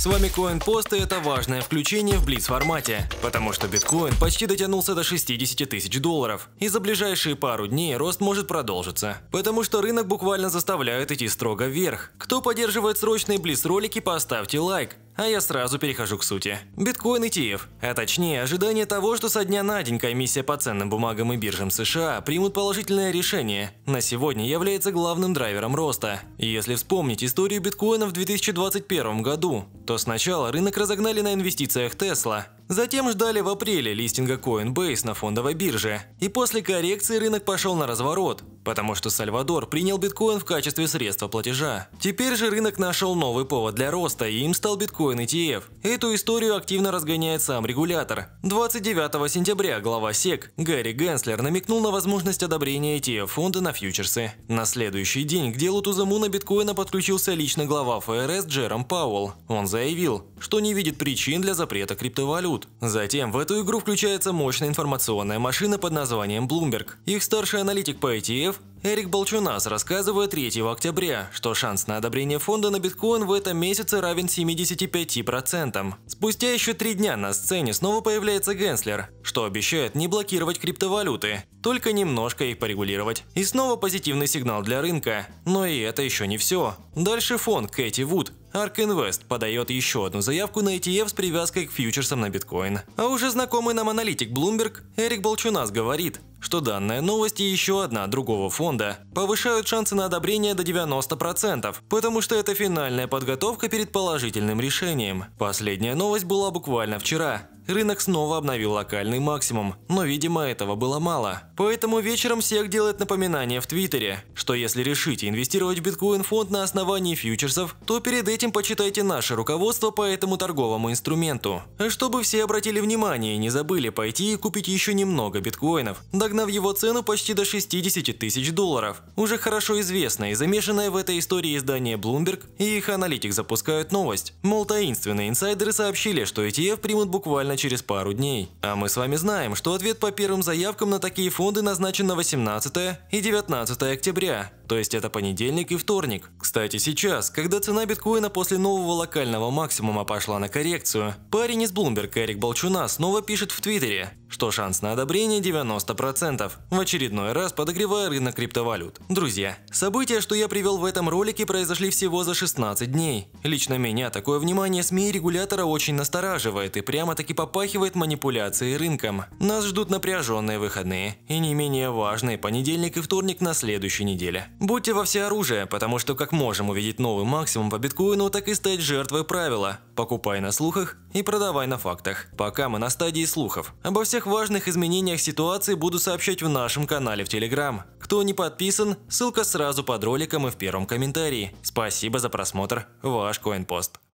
С вами CoinPost и это важное включение в Блиц формате, потому что биткоин почти дотянулся до 60 тысяч долларов, и за ближайшие пару дней рост может продолжиться, потому что рынок буквально заставляет идти строго вверх. Кто поддерживает срочные Блиц ролики, поставьте лайк, а я сразу перехожу к сути. Биткоин ETF, а точнее ожидание того, что со дня на день комиссия по ценным бумагам и биржам США примут положительное решение, на сегодня является главным драйвером роста. Если вспомнить историю биткоина в 2021 году, то сначала рынок разогнали на инвестициях Tesla, затем ждали в апреле листинга Coinbase на фондовой бирже, и после коррекции рынок пошел на разворот, потому что Сальвадор принял биткоин в качестве средства платежа. Теперь же рынок нашел новый повод для роста, и им стал биткоин ETF. Эту историю активно разгоняет сам регулятор. 29 сентября глава SEC Гарри Генслер намекнул на возможность одобрения ETF-фонда на фьючерсы. На следующий день к делу на биткоина подключился лично глава ФРС Джером Пауэлл. Он заявил, заявил, что не видит причин для запрета криптовалют. Затем в эту игру включается мощная информационная машина под названием Bloomberg. Их старший аналитик по ETF Эрик Болчунас рассказывает 3 октября, что шанс на одобрение фонда на биткоин в этом месяце равен 75%. Спустя еще три дня на сцене снова появляется Генслер, что обещает не блокировать криптовалюты, только немножко их порегулировать. И снова позитивный сигнал для рынка. Но и это еще не все. Дальше фонд Кэти Вуд ARK Invest подает еще одну заявку на ETF с привязкой к фьючерсам на биткоин. А уже знакомый нам аналитик Bloomberg Эрик Болчунас говорит, что данная новость и еще одна другого фонда повышают шансы на одобрение до 90%, потому что это финальная подготовка перед положительным решением. Последняя новость была буквально вчера. Рынок снова обновил локальный максимум, но, видимо, этого было мало. Поэтому вечером всех делает напоминание в Твиттере, что если решите инвестировать в биткоин-фонд на основании фьючерсов, то перед этим почитайте наше руководство по этому торговому инструменту. Чтобы все обратили внимание и не забыли пойти и купить еще немного биткоинов, до загнав его цену почти до 60 тысяч долларов. Уже хорошо известное и замешанное в этой истории издание Bloomberg и их аналитик запускают новость. Мол, таинственные инсайдеры сообщили, что ETF примут буквально через пару дней. А мы с вами знаем, что ответ по первым заявкам на такие фонды назначен на 18 и 19 октября, то есть это понедельник и вторник. Кстати, сейчас, когда цена биткоина после нового локального максимума пошла на коррекцию, парень из Bloomberg Эрик Болчуна снова пишет в Твиттере, что шанс на одобрение 90%, в очередной раз подогревая рынок криптовалют. Друзья, события, что я привел в этом ролике, произошли всего за 16 дней. Лично меня такое внимание СМИ и регулятора очень настораживает и прямо-таки попахивает манипуляцией рынком. Нас ждут напряженные выходные и не менее важные понедельник и вторник на следующей неделе. Будьте во всеоружие, потому что как можем увидеть новый максимум по биткоину, так и стать жертвой правила. Покупай на слухах и продавай на фактах. Пока мы на стадии слухов. Обо всех важных изменениях ситуации буду сообщать в нашем канале в Телеграм. Кто не подписан, ссылка сразу под роликом и в первом комментарии. Спасибо за просмотр. Ваш CoinPost.